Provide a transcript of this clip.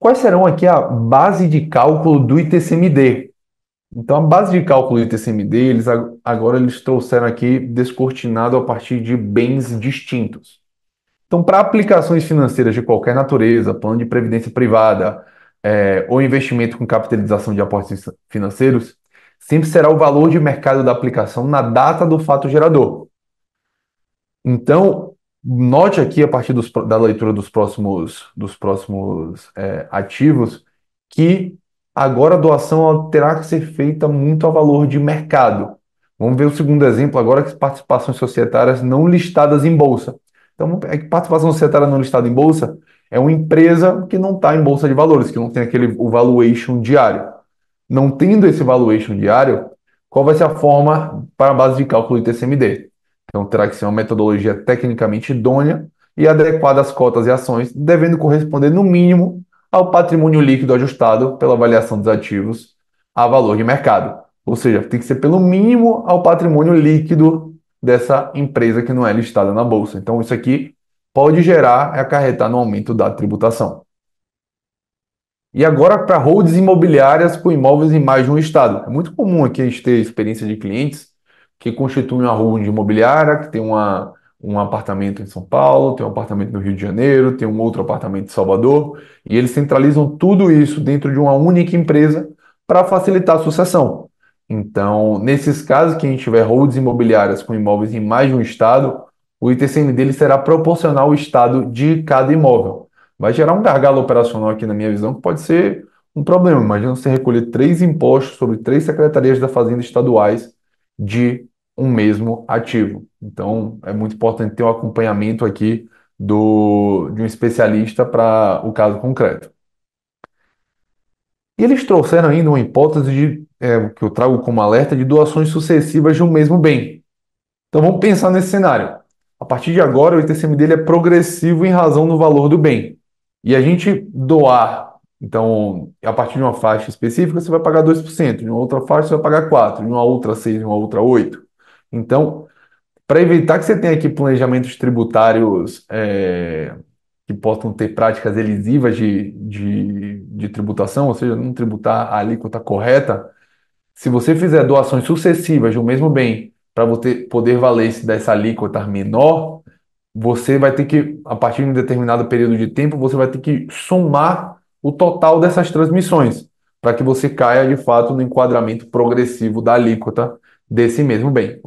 Quais serão aqui a base de cálculo do ITCMD? Então, a base de cálculo do ITCMD, eles, agora eles trouxeram aqui descortinado a partir de bens distintos. Então, para aplicações financeiras de qualquer natureza, plano de previdência privada é, ou investimento com capitalização de aportes financeiros, sempre será o valor de mercado da aplicação na data do fato gerador. Então, Note aqui, a partir dos, da leitura dos próximos, dos próximos é, ativos, que agora a doação terá que ser feita muito a valor de mercado. Vamos ver o segundo exemplo agora, que participações societárias não listadas em bolsa. Então, é que participação societária não listada em bolsa é uma empresa que não está em bolsa de valores, que não tem aquele valuation diário. Não tendo esse valuation diário, qual vai ser a forma para a base de cálculo do ITCMD? Então terá que ser uma metodologia tecnicamente idônea e adequada às cotas e ações, devendo corresponder no mínimo ao patrimônio líquido ajustado pela avaliação dos ativos a valor de mercado. Ou seja, tem que ser pelo mínimo ao patrimônio líquido dessa empresa que não é listada na bolsa. Então isso aqui pode gerar e acarretar no aumento da tributação. E agora para holds imobiliárias com imóveis em mais de um estado. É muito comum aqui a gente ter experiência de clientes que constitui uma holding imobiliária, que tem uma, um apartamento em São Paulo, tem um apartamento no Rio de Janeiro, tem um outro apartamento em Salvador, e eles centralizam tudo isso dentro de uma única empresa para facilitar a sucessão. Então, nesses casos que a gente tiver holds imobiliárias com imóveis em mais de um estado, o ITCM dele será proporcional ao estado de cada imóvel. Vai gerar um gargalo operacional aqui na minha visão, que pode ser um problema. Imagina você recolher três impostos sobre três secretarias da Fazenda estaduais de um mesmo ativo. Então, é muito importante ter um acompanhamento aqui do, de um especialista para o caso concreto. E eles trouxeram ainda uma hipótese de, é, que eu trago como alerta de doações sucessivas de um mesmo bem. Então vamos pensar nesse cenário. A partir de agora, o ITCM dele é progressivo em razão do valor do bem. E a gente doar, então, a partir de uma faixa específica, você vai pagar 2%, de uma outra faixa você vai pagar 4%, de uma outra 6%, de uma outra 8%. Então, para evitar que você tenha aqui planejamentos tributários é, que possam ter práticas elisivas de, de, de, tributação, ou seja, não tributar a alíquota correta, se você fizer doações sucessivas de um mesmo bem para você poder valer-se dessa alíquota menor, você vai ter que, a partir de um determinado período de tempo, você vai ter que somar o total dessas transmissões para que você caia de fato no enquadramento progressivo da alíquota desse mesmo bem.